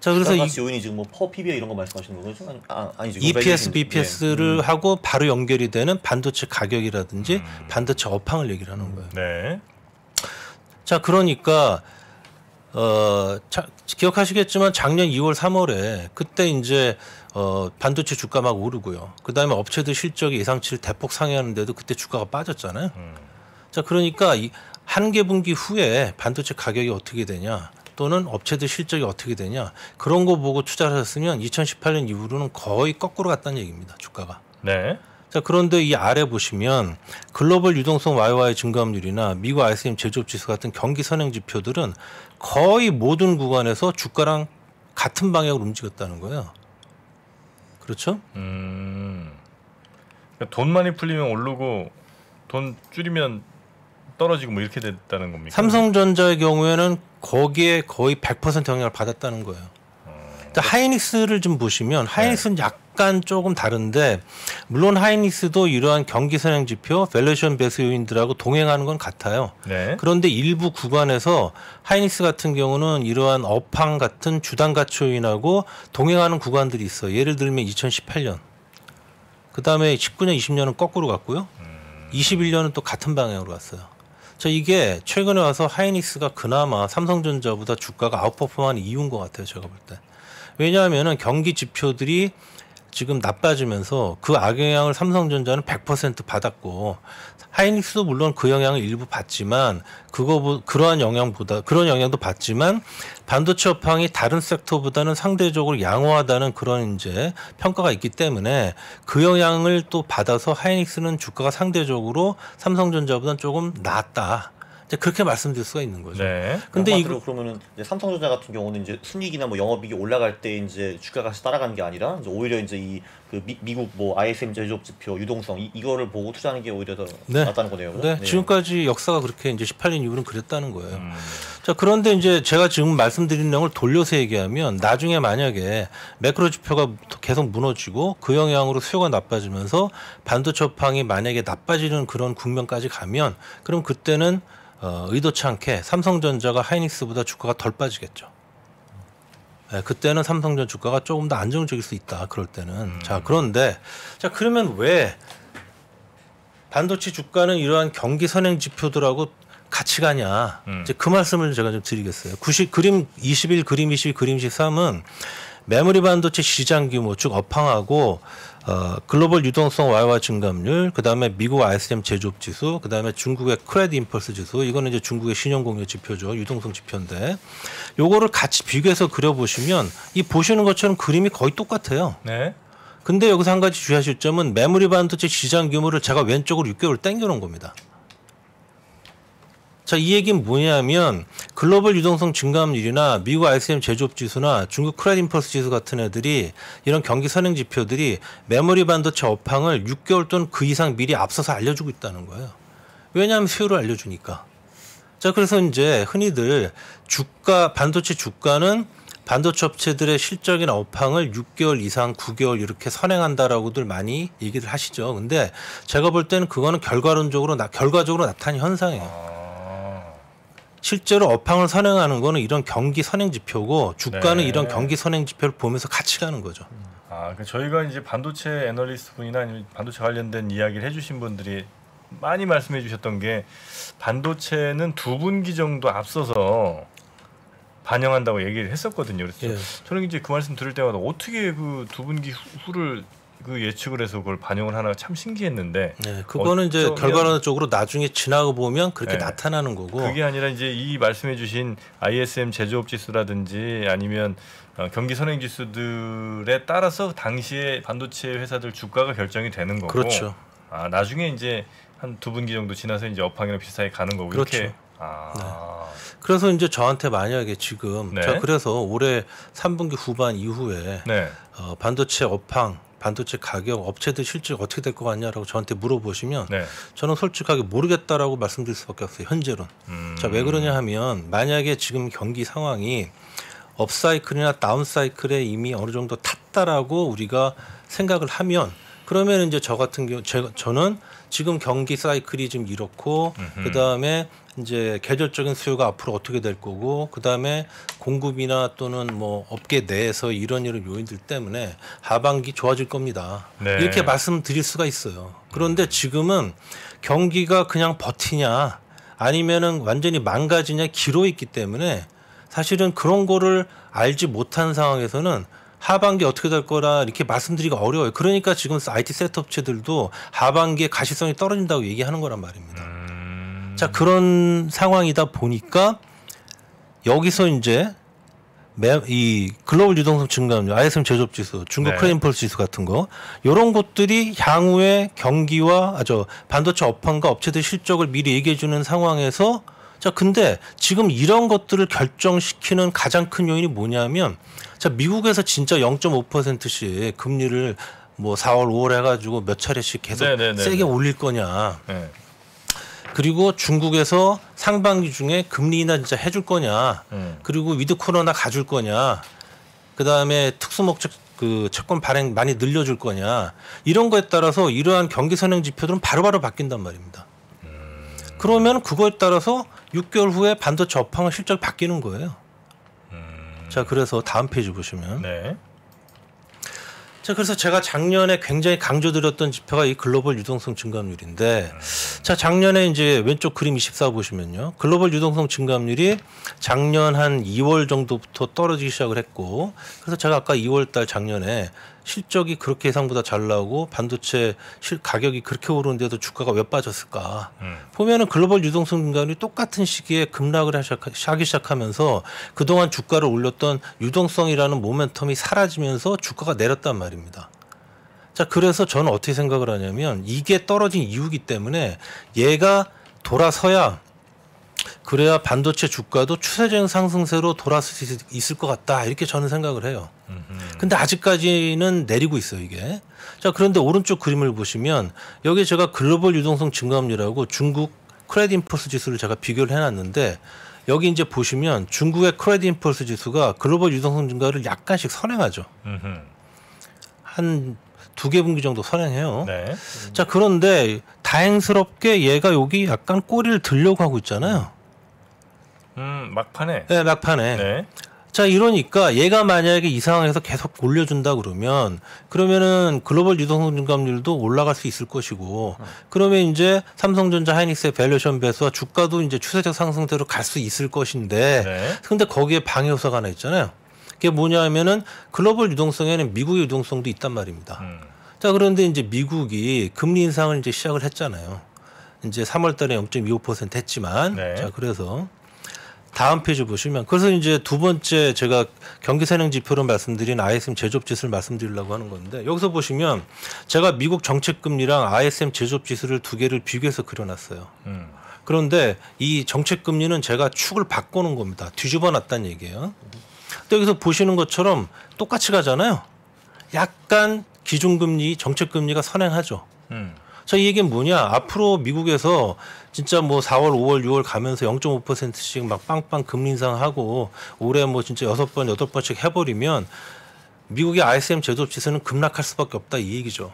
자 그래서 이 요인이 지금 뭐 퍼피비아 이런 거 말씀하시는 거죠? 아, 아니죠. EPS, BPS를 네. 예. 하고 바로 연결이 되는 반도체 가격이라든지 음. 반도체 업황을 얘기 하는 거예요. 네. 자 그러니까 어 자, 기억하시겠지만 작년 2월, 3월에 그때 이제 어, 반도체 주가 막 오르고요. 그 다음에 업체들 실적이 예상치를 대폭 상회하는데도 그때 주가가 빠졌잖아요. 음. 자, 그러니까 이한계 분기 후에 반도체 가격이 어떻게 되냐 또는 업체들 실적이 어떻게 되냐 그런 거 보고 투자를 셨으면 2018년 이후로는 거의 거꾸로 갔다는 얘기입니다. 주가가. 네. 자, 그런데 이 아래 보시면 글로벌 유동성 YY 증감률이나 미국 ISM 제조업 지수 같은 경기 선행 지표들은 거의 모든 구간에서 주가랑 같은 방향으로 움직였다는 거예요. 그렇죠? 음. 돈 많이 풀리면 오르고 돈 줄이면 떨어지고 뭐 이렇게 됐다는 겁니까? 삼성전자의 경우에는 거기에 거의 100% 영향을 받았다는 거예요. 그러니까 하이닉스를 좀 보시면 하이닉스는 네. 약간 조금 다른데 물론 하이닉스도 이러한 경기 선행 지표, 밸류션 베스 요인들하고 동행하는 건 같아요. 네. 그런데 일부 구간에서 하이닉스 같은 경우는 이러한 업황 같은 주당 가치 요인하고 동행하는 구간들이 있어. 예를 들면 2018년. 그다음에 19년, 20년은 거꾸로 갔고요. 21년은 음. 또 같은 방향으로 갔어요. 저 이게 최근에 와서 하이닉스가 그나마 삼성전자보다 주가가 아웃퍼포먼한 이유인 것 같아요. 제가 볼 때. 왜냐하면은 경기 지표들이 지금 나빠지면서 그 악영향을 삼성전자는 100% 받았고 하이닉스도 물론 그 영향을 일부 받지만 그거 그러한 영향보다 그런 영향도 받지만 반도체 업황이 다른 섹터보다는 상대적으로 양호하다는 그런 이제 평가가 있기 때문에 그 영향을 또 받아서 하이닉스는 주가가 상대적으로 삼성전자보다는 조금 낮다. 그렇게 말씀드릴 수가 있는 거죠. 네. 근데 이거 그러면은 이제 삼성전자 같은 경우는 이제 순익이나뭐 영업이익이 올라갈 때 이제 주가가 따라가는 게 아니라 이제 오히려 이제 이그 미국 뭐 ISM 제조업 지표 유동성 이, 이거를 보고 투자하는 게 오히려 더 네. 낫다는 거네요. 네. 네. 지금까지 역사가 그렇게 이제 18년 이후는 그랬다는 거예요. 음. 자 그런데 이제 제가 지금 말씀드린 내용을 돌려서 얘기하면 나중에 만약에 매크로 지표가 계속 무너지고 그 영향으로 수요가 나빠지면서 반도체 업황이 만약에 나빠지는 그런 국면까지 가면 그럼 그때는 어, 의도치 않게 삼성전자가 하이닉스보다 주가가 덜 빠지겠죠. 네, 그때는 삼성전 주가가 조금 더 안정적일 수 있다. 그럴 때는. 음. 자, 그런데 자, 그러면 왜 반도체 주가는 이러한 경기 선행 지표들하고 같이 가냐. 음. 이제 그 말씀을 제가 좀 드리겠어요. 90 그림 21 그림 20 그림 13은 메모리 반도체 시장 규모 즉 업황하고 어, 글로벌 유동성 와이 증감률, 그 다음에 미국 ISM 제조업 지수, 그 다음에 중국의 크레딧 임펄스 지수, 이거는 이제 중국의 신용공유 지표죠. 유동성 지표인데, 요거를 같이 비교해서 그려보시면, 이 보시는 것처럼 그림이 거의 똑같아요. 네. 근데 여기서 한 가지 주의하실 점은 메모리 반도체 시장 규모를 제가 왼쪽으로 6개월 땡겨놓은 겁니다. 자, 이 얘기는 뭐냐면 글로벌 유동성 증감률이나 미국 ISM 제조업 지수나 중국 크라딧 임펄스 지수 같은 애들이 이런 경기 선행 지표들이 메모리 반도체 업황을 6개월 또는 그 이상 미리 앞서서 알려주고 있다는 거예요. 왜냐하면 수요를 알려주니까. 자, 그래서 이제 흔히들 주가, 반도체 주가는 반도체 업체들의 실적이나 업황을 6개월 이상 9개월 이렇게 선행한다라고들 많이 얘기를 하시죠. 근데 제가 볼 때는 그거는 결과론적으로 나, 결과적으로 나타난 현상이에요. 실제로 업황을 선행하는 거는 이런 경기 선행 지표고 주가는 네. 이런 경기 선행 지표를 보면서 같이 가는 거죠. 아, 그러니까 저희가 이제 반도체 애널리스트 분이나 아니면 반도체 관련된 이야기를 해주신 분들이 많이 말씀해주셨던 게 반도체는 두 분기 정도 앞서서 반영한다고 얘기를 했었거든요. 그래서 예. 저는 이제 그 말씀 들을 때마다 어떻게 그 두 분기 후를 그 예측을 해서 그걸 반영을 하나 참 신기했는데. 네, 그거는 이제 결과론 쪽으로 나중에 지나고 보면 그렇게 네, 나타나는 거고. 그게 아니라 이제 이 말씀해주신 ISM 제조업 지수라든지 아니면 어, 경기 선행 지수들에 따라서 당시에 반도체 회사들 주가가 결정이 되는 거고. 그렇죠. 아 나중에 이제 한 두 분기 정도 지나서 이제 업황이나 비슷하게 가는 거고 그렇죠. 이렇게 아. 네. 그래서 이제 저한테 만약에 지금 네. 자 그래서 올해 3분기 후반 이후에 네. 어, 반도체 업황 반도체 가격, 업체들 실질 어떻게 될 것 같냐라고 저한테 물어보시면 네. 저는 솔직하게 모르겠다라고 말씀드릴 수밖에 없어요. 현재론. 음. 자, 왜 그러냐 하면 만약에 지금 경기 상황이 업사이클이나 다운사이클에 이미 어느 정도 탔다라고 우리가 생각을 하면 그러면 이제 저 같은 경우 제, 저는 지금 경기 사이클이 좀 이렇고 그다음에 이제 계절적인 수요가 앞으로 어떻게 될 거고 그다음에 공급이나 또는 뭐 업계 내에서 이런 이런 요인들 때문에 하반기 좋아질 겁니다. 네. 이렇게 말씀드릴 수가 있어요. 그런데 지금은 경기가 그냥 버티냐 아니면은 완전히 망가지냐 기로 있기 때문에 사실은 그런 거를 알지 못한 상황에서는 하반기 어떻게 될 거라 이렇게 말씀드리기 가 어려워요. 그러니까 지금 IT 세트 업체들도 하반기에 가시성이 떨어진다고 얘기하는 거란 말입니다. 음... 자, 그런 상황이다 보니까 여기서 이제 이 글로벌 유동성 증가율, ISM 제조업 지수, 중국 네. 크레임펄스 지수 같은 거 이런 것들이 향후에 경기와 아 저 반도체 업황과 업체들 실적을 미리 얘기해 주는 상황에서 자 근데 지금 이런 것들을 결정시키는 가장 큰 요인이 뭐냐면 자, 미국에서 진짜 0.5%씩 금리를 뭐 4월, 5월 해가지고 몇 차례씩 계속 네네네네. 네, 네, 세게 네. 올릴 거냐. 네. 그리고 중국에서 상반기 중에 금리 인하 진짜 해줄 거냐. 음. 그리고 위드 코로나 가줄 거냐. 그 다음에 특수목적 그 채권 발행 많이 늘려줄 거냐. 이런 거에 따라서 이러한 경기 선행 지표들은 바로바로 바뀐단 말입니다. 음. 그러면 그거에 따라서 6개월 후에 반도체 업황은 실적 바뀌는 거예요. 자, 그래서 다음 페이지 보시면. 네. 자, 그래서 제가 작년에 굉장히 강조드렸던 지표가 이 글로벌 유동성 증감률인데, 음. 자, 작년에 이제 왼쪽 그림 24 보시면요. 글로벌 유동성 증감률이 작년 한 2월 정도부터 떨어지기 시작을 했고, 그래서 제가 아까 2월 달 작년에 실적이 그렇게 예상보다 잘 나오고 반도체 실 가격이 그렇게 오르는데도 주가가 왜 빠졌을까? 음. 보면은 글로벌 유동성 공간이 똑같은 시기에 급락을 하기 시작하면서 그동안 주가를 올렸던 유동성이라는 모멘텀이 사라지면서 주가가 내렸단 말입니다. 자, 그래서 저는 어떻게 생각을 하냐면 이게 떨어진 이유기 때문에 얘가 돌아서야 그래야 반도체 주가도 추세적인 상승세로 돌아설 수 있을 것 같다 이렇게 저는 생각을 해요. 근데 아직까지는 내리고 있어요 이게. 자 그런데 오른쪽 그림을 보시면 여기 제가 글로벌 유동성 증가율라고 중국 크레딧 인포스 지수를 제가 비교를 해놨는데 여기 이제 보시면 중국의 크레딧 인포스 지수가 글로벌 유동성 증가를 약간씩 선행하죠. 한 두개 분기 정도 선행해요. 네. 음. 자 그런데 다행스럽게 얘가 여기 약간 꼬리를 들려고 하고 있잖아요. 음 막판에. 네 막판에. 네. 자 이러니까 얘가 만약에 이 상황에서 계속 올려준다 그러면 그러면은 글로벌 유동성 증감률도 올라갈 수 있을 것이고 음. 그러면 이제 삼성전자 하이닉스의 밸류션 배수와 주가도 이제 추세적 상승대로 갈 수 있을 것인데 네. 근데 거기에 방해 요소가 하나 있잖아요. 그게 뭐냐면은 하 글로벌 유동성에는 미국의 유동성도 있단 말입니다. 음. 자 그런데 이제 미국이 금리 인상을 이제 시작을 했잖아요. 이제 3월달에 0.25% 했지만 네. 자 그래서 다음 페이지 보시면 그래서 이제 두 번째 제가 경기 산행 지표로 말씀드린 ISM 제조업 지수를 말씀드리려고 하는 건데 여기서 보시면 제가 미국 정책 금리랑 ISM 제조업 지수를 두 개를 비교해서 그려놨어요. 음. 그런데 이 정책 금리는 제가 축을 바꾸는 겁니다. 뒤집어 놨다는 얘기예요. 여기서 보시는 것처럼 똑같이 가잖아요. 약간 기준금리, 정책금리가 선행하죠. 음. 자, 이 얘기는 뭐냐? 앞으로 미국에서 진짜 뭐 4월, 5월, 6월 가면서 0.5%씩 막 빵빵 금리 인상하고 올해 뭐 진짜 6번, 8번씩 해버리면 미국의 ISM 제조업 지수는 급락할 수밖에 없다 이 얘기죠.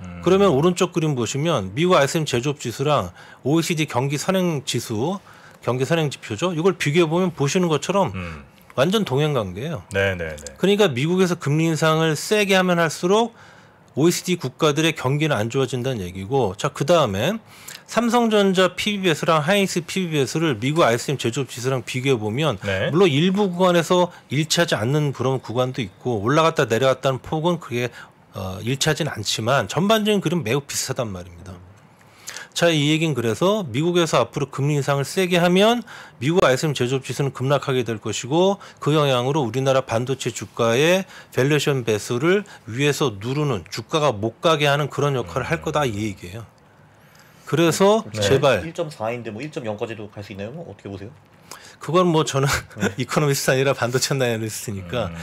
음. 그러면 오른쪽 그림 보시면 미국 ISM 제조업 지수랑 OECD 경기 선행 지수 경기 선행 지표죠. 이걸 비교해 보면 보시는 것처럼 음. 완전 동행관계예요. 네네네. 네. 그러니까 미국에서 금리 인상을 세게 하면 할수록 OECD 국가들의 경기는 안 좋아진다는 얘기고 자 그다음에 삼성전자 PBS랑 하이닉스 PBS를 미국 ISM 제조업 지수랑 비교해 보면 네. 물론 일부 구간에서 일치하지 않는 그런 구간도 있고 올라갔다 내려갔다는 폭은 그게 어, 일치하진 않지만 전반적인 그림 매우 비슷하단 말입니다. 자, 이 얘기는 그래서 미국에서 앞으로 금리 인상을 세게 하면 미국 ISM 제조업 지수는 급락하게 될 것이고 그 영향으로 우리나라 반도체 주가의 밸류션 배수를 위에서 누르는 주가가 못 가게 하는 그런 역할을 할 거다 이 얘기예요. 그래서 네. 제발 1.4인데 뭐 1.0까지도 갈 수 있나요? 뭐 어떻게 보세요? 그건 뭐 저는 네. 이코노미스트 아니라 반도체 나이너리스트니까. 음.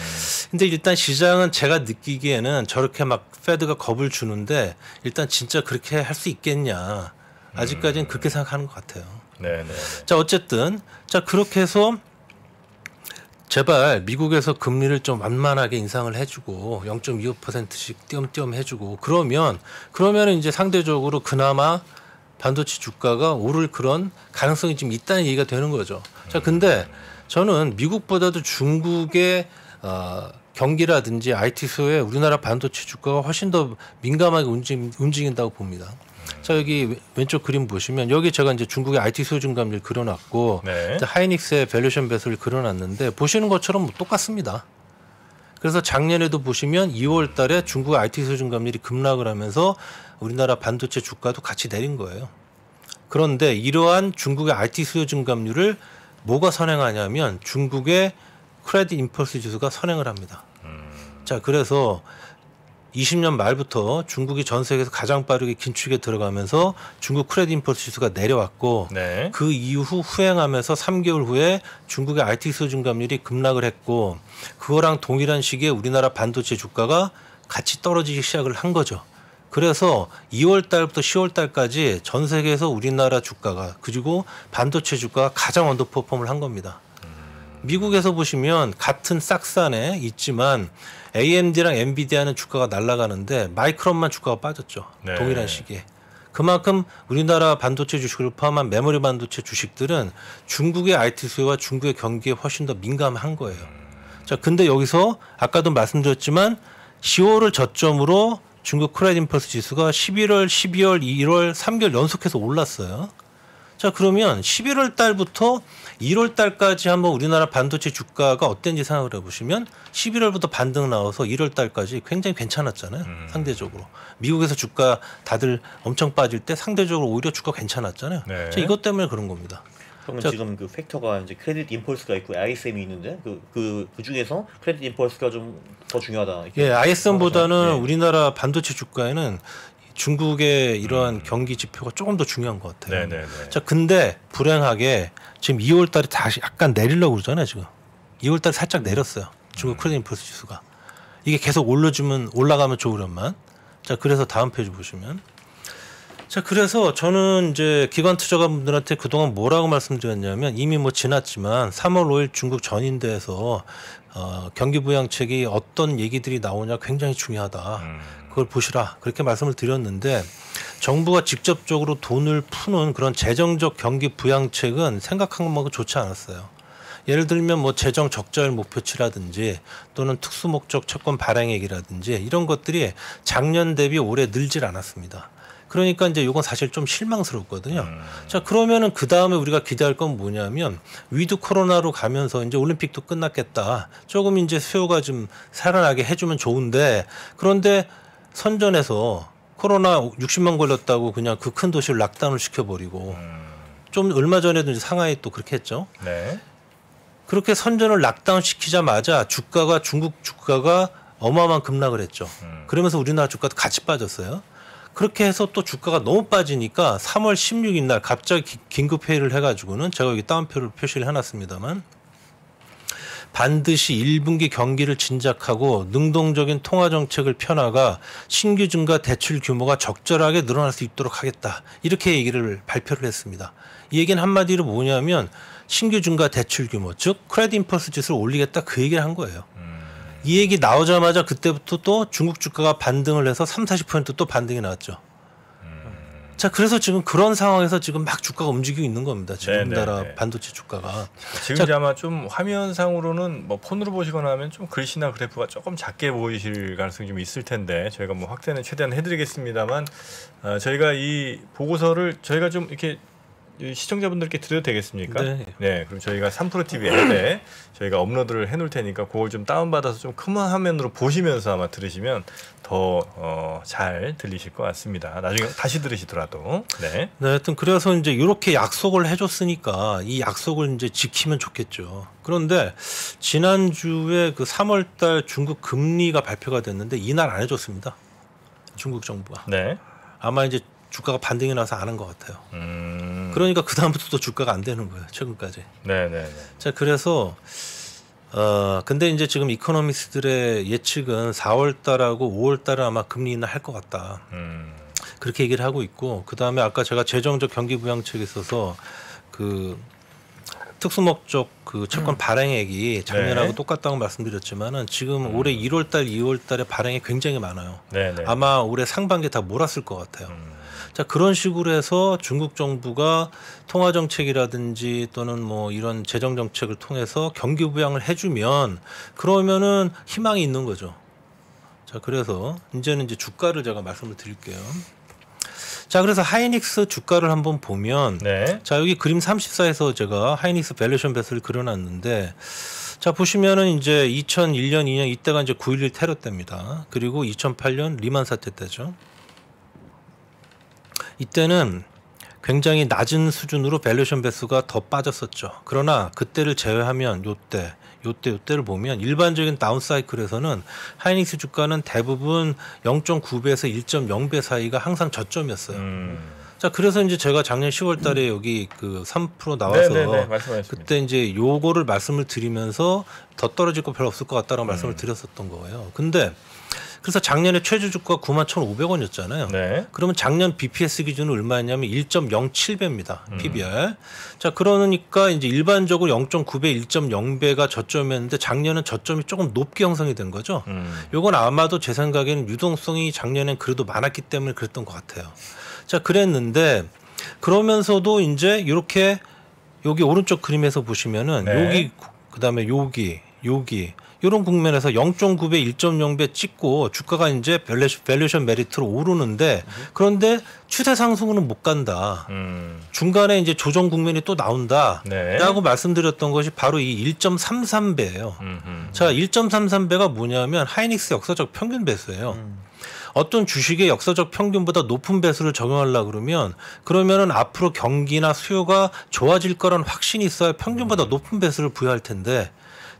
근데 일단 시장은 제가 느끼기에는 저렇게 막패드가 겁을 주는데 일단 진짜 그렇게 할 수 있겠냐. 아직까지는 그렇게 생각하는 것 같아요. 네, 네, 네. 자 어쨌든 자 그렇게 해서 제발 미국에서 금리를 좀 완만하게 인상을 해주고 0.25%씩 띄엄띄엄 해주고 그러면 그러면 이제 상대적으로 그나마 반도체 주가가 오를 그런 가능성이 좀 있다는 얘기가 되는 거죠. 자 음. 근데 저는 미국보다도 중국의 어, 경기라든지 IT 수요에 우리나라 반도체 주가가 훨씬 더 민감하게 움직인다고 봅니다. 자 여기 왼쪽 그림 보시면 여기 제가 이제 중국의 IT 소중감률 그려놨고 네. 하이닉스의 밸류션 배수를 그려놨는데 보시는 것처럼 뭐 똑같습니다. 그래서 작년에도 보시면 2월 달에 중국 IT 소중감률이 급락을 하면서 우리나라 반도체 주가도 같이 내린 거예요. 그런데 이러한 중국의 IT 수요 증감률을 뭐가 선행하냐면 중국의 크레딧 인펄스 지수가 선행을 합니다. 음. 자, 그래서 20년 말부터 중국이 전 세계에서 가장 빠르게 긴축에 들어가면서 중국 크레딧 인포트 지수가 내려왔고 네. 그 이후 후행하면서 3개월 후에 중국의 IT 수증감률이 급락을 했고 그거랑 동일한 시기에 우리나라 반도체 주가가 같이 떨어지기 시작을 한 거죠. 그래서 2월 달부터 10월 달까지 전 세계에서 우리나라 주가가 그리고 반도체 주가가 가장 언더퍼폼을 한 겁니다. 미국에서 보시면 같은 싹산에 있지만 AMD랑 엔비디아는 주가가 날아가는데 마이크론만 주가가 빠졌죠. 네. 동일한 시기에. 그만큼 우리나라 반도체 주식을 포함한 메모리 반도체 주식들은 중국의 IT 수요와 중국의 경기에 훨씬 더 민감한 거예요. 음. 자, 근데 여기서 아까도 말씀드렸지만 10월을 저점으로 중국 크레딧 인펄스 지수가 11월, 12월, 1월, 3개월 연속해서 올랐어요. 자, 그러면 11월 달부터 1월 달까지 한번 우리나라 반도체 주가가 어땠는지 생각을 해보시면 11월부터 반등 나와서 1월 달까지 굉장히 괜찮았잖아요. 음. 상대적으로 미국에서 주가 다들 엄청 빠질 때 상대적으로 오히려 주가 괜찮았잖아요. 네. 이것 때문에 그런 겁니다. 그러면 저, 지금 그 팩터가 이제 크레딧 인펄스가 있고 ISM이 있는데 그 그 그, 그, 중에서 크레딧 인펄스가 좀 더 중요하다. 예, ISM보다는 네. 우리나라 반도체 주가에는 중국의 이러한 음. 경기 지표가 조금 더 중요한 것 같아요. 네네네. 네, 네. 자, 근데 불행하게 지금 2월 달에 다시 약간 내리려고 그러잖아요, 지금. 2월 달에 살짝 내렸어요. 중국 음. 크레딧 인플레이션 지수가. 이게 계속 올려주면 올라가면 좋으련만. 자, 그래서 다음 페이지 보시면 자, 그래서 저는 이제 기관 투자가분들한테 그동안 뭐라고 말씀드렸냐면 이미 뭐 지났지만 3월 5일 중국 전인대에서 어, 경기부양책이 어떤 얘기들이 나오냐 굉장히 중요하다. 음. 그걸 보시라 그렇게 말씀을 드렸는데 정부가 직접적으로 돈을 푸는 그런 재정적 경기 부양책은 생각한 것만큼 좋지 않았어요. 예를 들면 뭐 재정 적절 목표치라든지 또는 특수 목적 채권 발행액이라든지 이런 것들이 작년 대비 올해 늘질 않았습니다. 그러니까 이제 이건 사실 좀 실망스럽거든요. 음. 자 그러면은 그 다음에 우리가 기대할 건 뭐냐면 위드 코로나로 가면서 이제 올림픽도 끝났겠다. 조금 이제 수요가 좀 살아나게 해주면 좋은데 그런데 선전에서 코로나 60만 걸렸다고 그냥 그 큰 도시를 락다운을 시켜버리고 음. 좀 얼마 전에도 상하이 또 그렇게 했죠. 네. 그렇게 선전을 락다운 시키자마자 주가가 중국 주가가 어마어마한 급락을 했죠. 음. 그러면서 우리나라 주가도 같이 빠졌어요. 그렇게 해서 또 주가가 너무 빠지니까 3월 16일 날 갑자기 긴급 회의를 해가지고는 제가 여기 따옴표를 표시를 해놨습니다만 반드시 1분기 경기를 진작하고 능동적인 통화 정책을 펴나가 신규 증가 대출 규모가 적절하게 늘어날 수 있도록 하겠다. 이렇게 얘기를 발표를 했습니다. 이 얘기는 한마디로 뭐냐면 신규 증가 대출 규모 즉 크레딧 인퍼스 짓을 올리겠다 그 얘기를 한 거예요. 이 얘기 나오자마자 그때부터 또 중국 주가가 반등을 해서 3, 40%또 반등이 나왔죠. 음. 자, 그래서 지금 그런 상황에서 지금 막 주가가 움직이고 있는 겁니다. 지금 네네 네, 나라 네. 반도체 주가가. 지금 자, 아마 좀 화면상으로는 뭐 폰으로 보시거나 하면 좀 글씨나 그래프가 조금 작게 보이실 가능성이 좀 있을 텐데 저희가 뭐 확대는 최대한 해드리겠습니다만 어, 저희가 이 보고서를 저희가 좀 이렇게 시청자분들께 드려도 되겠습니까? 네. 네 그럼 저희가 3프로 TV 앱에 저희가 업로드를 해놓을 테니까 그걸 좀 다운받아서 좀 큰 화면으로 보시면서 아마 들으시면 더잘 어, 들리실 것 같습니다. 나중에 다시 들으시더라도. 네. 네, 하여튼 그래서 이제 이렇게 약속을 해줬으니까 이 약속을 이제 지키면 좋겠죠. 그런데 지난주에 그 3월달 중국 금리가 발표가 됐는데 이날 안 해줬습니다. 중국 정부가. 네. 아마 이제 주가가 반등이 나서 안 한 것 같아요. 음. 음. 그러니까 그 다음부터 또 주가가 안 되는 거예요. 최근까지. 네네. 네, 네. 자 그래서 어 근데 이제 지금 이코노미스들의 트 예측은 4월 달하고 5월 달에 아마 금리 인하 할 것 같다. 음. 그렇게 얘기를 하고 있고 그 다음에 아까 제가 재정적 경기 부양책에 있어서 그 특수목적 그 채권 음. 발행액이 작년하고 네. 똑같다고 말씀드렸지만은 지금 음. 올해 1월달, 2월달에 발행이 굉장히 많아요. 네, 네. 아마 올해 상반기 다 몰았을 것 같아요. 음. 자 그런 식으로 해서 중국 정부가 통화 정책이라든지 또는 뭐 이런 재정 정책을 통해서 경기 부양을 해주면 그러면은 희망이 있는 거죠. 자 그래서 이제는 이제 주가를 제가 말씀을 드릴게요. 자 그래서 하이닉스 주가를 한번 보면 네. 자 여기 그림 34에서 제가 하이닉스 밸류션 배스를 그려놨는데 자 보시면은 이제 2001년 2년 이때가 이제 9.11 테러 때입니다. 그리고 2008년 리만 사태 때죠. 이때는 굉장히 낮은 수준으로 밸류션 배수가 더 빠졌었죠. 그러나 그때를 제외하면 요때 요때 요때를 보면 일반적인 다운 사이클에서는 하이닉스 주가는 대부분 0.9배에서 1.0배 사이가 항상 저점이었어요. 음. 자 그래서 이제 제가 작년 10월 달에 여기 그 3% 나와서 네네네, 네, 네, 그때 이제 요거를 말씀을 드리면서 더 떨어질 거 별로 없을 것 같다라고 음. 말씀을 드렸었던 거예요. 근데 그래서 작년에 최저 주가 9만 1,500원이었잖아요. 네. 그러면 작년 BPS 기준은 얼마였냐면 1.07배입니다. 음. PBR. 자, 그러니까 이제 일반적으로 0.9배, 1.0배가 저점이었는데 작년은 저점이 조금 높게 형성이 된 거죠. 음. 요건 아마도 제 생각에는 유동성이 작년엔 그래도 많았기 때문에 그랬던 것 같아요. 자, 그랬는데 그러면서도 이제 이렇게 여기 오른쪽 그림에서 보시면은 네. 여기 그다음에 여기 여기 이런 국면에서 0.9배, 1.0배 찍고 주가가 이제 밸류션, 메리트로 오르는데 그런데 추세 상승으로는 못 간다. 음. 중간에 이제 조정 국면이 또 나온다. 네. 라고 말씀드렸던 것이 바로 이 1.33배예요. 음흠. 자, 1.33배가 뭐냐면 하이닉스 역사적 평균 배수예요. 음. 어떤 주식의 역사적 평균보다 높은 배수를 적용하려 그러면 그러면은 앞으로 경기나 수요가 좋아질 거라는 확신이 있어야 평균보다 음. 높은 배수를 부여할 텐데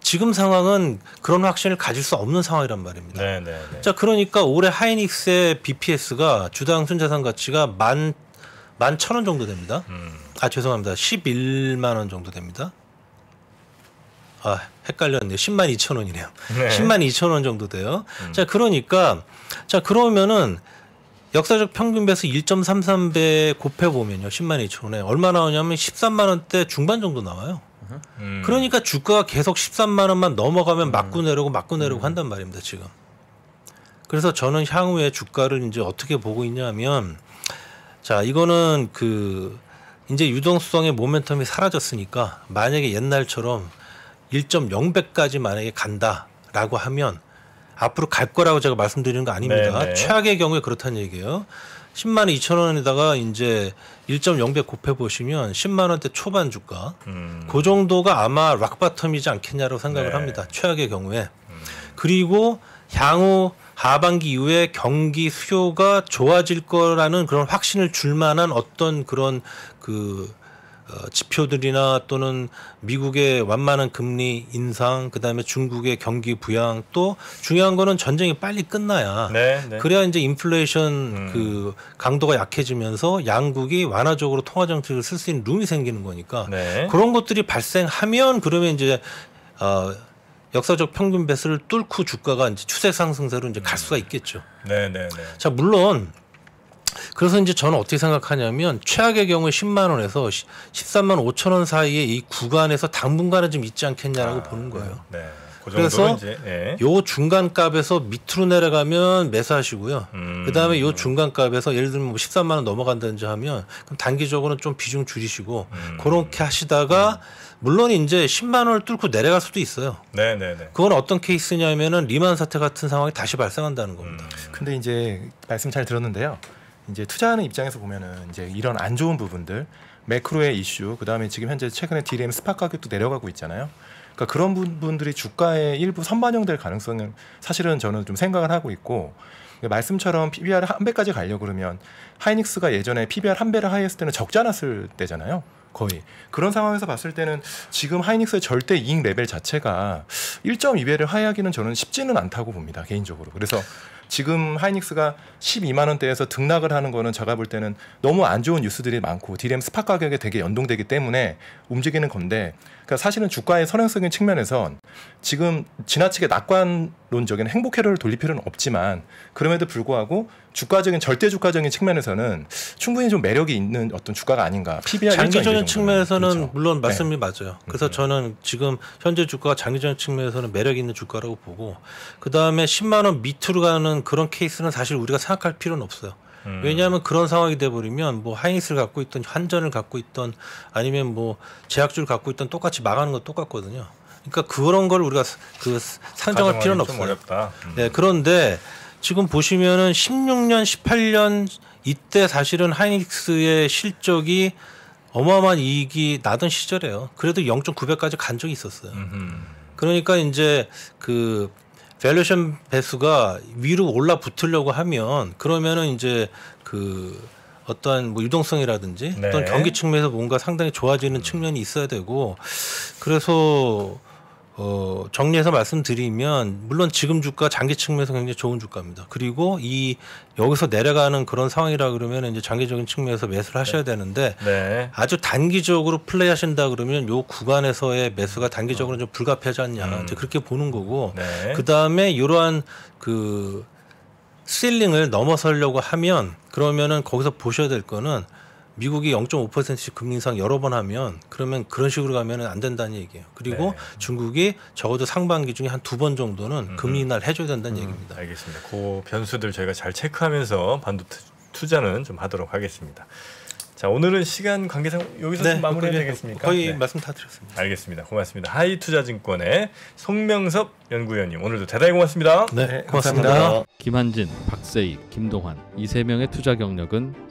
지금 상황은 그런 확신을 가질 수 없는 상황이란 말입니다. 네, 네, 네. 자, 그러니까 올해 하이닉스의 BPS가 주당 순자산 가치가 만만천원 정도 됩니다. 음. 아, 죄송합니다. 십일만원 정도 됩니다. 아, 헷갈렸네요. 십만이천원이네요십만이천원 네. 정도 돼요. 음. 자, 그러니까 자, 그러면은 역사적 평균 배수 1.33배 곱해 보면요. 십만이천원에 얼마 나오냐면 십삼만 원대 중반 정도 나와요. 음. 그러니까 주가가 계속 13만 원만 넘어가면 맞고 음. 내려고 맞고 내려고 음. 한단 말입니다 지금. 그래서 저는 향후에 주가를 이제 어떻게 보고 있냐면 자 이거는 그 이제 유동수성의 모멘텀이 사라졌으니까 만약에 옛날처럼 1.0배까지 만약에 간다라고 하면 앞으로 갈 거라고 제가 말씀드리는 거 아닙니다. 네네. 네. 최악의 경우에 그렇다는 얘기예요. 10만 2천 원에다가 이제 1.0배 곱해 보시면 10만 원대 초반 주가 음. 그 정도가 아마 락바텀이지 않겠냐라고 생각을 네. 합니다. 최악의 경우에 음. 그리고 향후 하반기 이후에 경기 수요가 좋아질 거라는 그런 확신을 줄 만한 어떤 그런 그 어, 지표들이나 또는 미국의 완만한 금리 인상, 그다음에 중국의 경기 부양, 또 중요한 거는 전쟁이 빨리 끝나야 네, 네. 그래야 이제 인플레이션 음. 그 강도가 약해지면서 양국이 완화적으로 통화 정책을 쓸 수 있는 룸이 생기는 거니까 네. 그런 것들이 발생하면 그러면 이제 어 역사적 평균 배수를 뚫고 주가가 이제 추세 상승세로 이제 갈 수가 있겠죠. 네, 네, 네. 자, 물론 그래서 이제 저는 어떻게 생각하냐면 최악의 경우에 10만 원에서 13만 5천 원 사이에 이 구간에서 당분간은 좀 있지 않겠냐라고 아, 보는 네. 거예요. 네. 그 그래서요 예. 중간 값에서 밑으로 내려가면 매수하시고요. 음. 그다음에 요 중간 값에서 예를 들면 뭐 13만 원 넘어간다든지 하면 그럼 단기적으로는 좀 비중 줄이시고 음. 그렇게 하시다가 음. 물론 이제 10만 원을 뚫고 내려갈 수도 있어요. 네, 네, 네. 그건 어떤 케이스냐면은 리만 사태 같은 상황이 다시 발생한다는 겁니다. 음. 근데 이제 말씀 잘 들었는데요. 이제 투자하는 입장에서 보면은 이제 이런 안 좋은 부분들 매크로의 이슈 그다음에 지금 현재 최근에 DRAM 스팟 가격도 내려가고 있잖아요. 그러니까 그런 부분들이 주가에 일부 선반영될 가능성은 사실은 저는 좀 생각을 하고 있고 말씀처럼 PBR 한 배까지 가려 그러면 하이닉스가 예전에 PBR 한 배를 하이했을 때는 적자 났을 때잖아요. 거의 그런 상황에서 봤을 때는 지금 하이닉스의 절대 이익 레벨 자체가 1.2배를 하이하기는 저는 쉽지는 않다고 봅니다 개인적으로 그래서 지금 하이닉스가 12만 원대에서 등락을 하는 거는 제가 볼 때는 너무 안 좋은 뉴스들이 많고 DRAM 스팟 가격에 되게 연동되기 때문에 움직이는 건데 그러니까 사실은 주가의 선행성인 측면에선 지금 지나치게 낙관 론적인 행복회로를 돌릴 필요는 없지만 그럼에도 불구하고 주가적인 절대 주가적인 측면에서는 충분히 좀 매력이 있는 어떤 주가가 아닌가. PBR 장기적인 측면에서는 그렇죠. 물론 말씀이 네. 맞아요. 음, 그래서 음. 저는 지금 현재 주가가 장기적인 측면에서는 매력 있는 주가라고 보고 그 다음에 10만 원 밑으로 가는 그런 케이스는 사실 우리가 생각할 필요는 없어요. 음. 왜냐하면 그런 상황이 돼버리면 뭐 하이닉스를 갖고 있던 환전을 갖고 있던 아니면 뭐 제약주를 갖고 있던 똑같이 망하는 건 똑같거든요. 그러니까 그런 걸 우리가 그 상정할 필요는 없어요. 음. 네, 그런데 지금 보시면은 16년, 18년 이때 사실은 하이닉스의 실적이 어마어마한 이익이 나던 시절이에요. 그래도 0.9배까지 간 적이 있었어요. 음흠. 그러니까 이제 그 밸류션 배수가 위로 올라 붙으려고 하면 그러면은 이제 그 어떤 뭐 유동성이라든지 네. 어떤 경기 측면에서 뭔가 상당히 좋아지는 음. 측면이 있어야 되고 그래서 어, 정리해서 말씀드리면 물론 지금 주가 장기 측면에서 굉장히 좋은 주가입니다. 그리고 이 여기서 내려가는 그런 상황이라 그러면 이제 장기적인 측면에서 매수를 하셔야 네. 되는데 네. 아주 단기적으로 플레이하신다 그러면 요 구간에서의 매수가 단기적으로 좀 불가피하지 않냐 음. 이제 그렇게 보는 거고 네. 그 다음에 이러한 그 실링을 넘어서려고 하면 그러면은 거기서 보셔야 될 거는 미국이 0.5%씩 금리 인상 여러 번 하면 그러면 그런 식으로 가면은 안 된다는 얘기예요. 그리고 네. 중국이 적어도 상반기 중에 한 두 번 정도는 금리 인하를 해줘야 된다는 음. 얘기입니다. 알겠습니다. 그 변수들 저희가 잘 체크하면서 반도 투자는 좀 하도록 하겠습니다. 자 오늘은 시간 관계상 여기서 네, 마무리해야 되겠습니까? 거의 네. 말씀 다 드렸습니다. 알겠습니다. 고맙습니다. 하이투자증권의 송명섭 연구위원님 오늘도 대단히 고맙습니다. 네, 네 고맙습니다. 고맙습니다. 김한진, 박세희, 김동환 이 세 명의 투자 경력은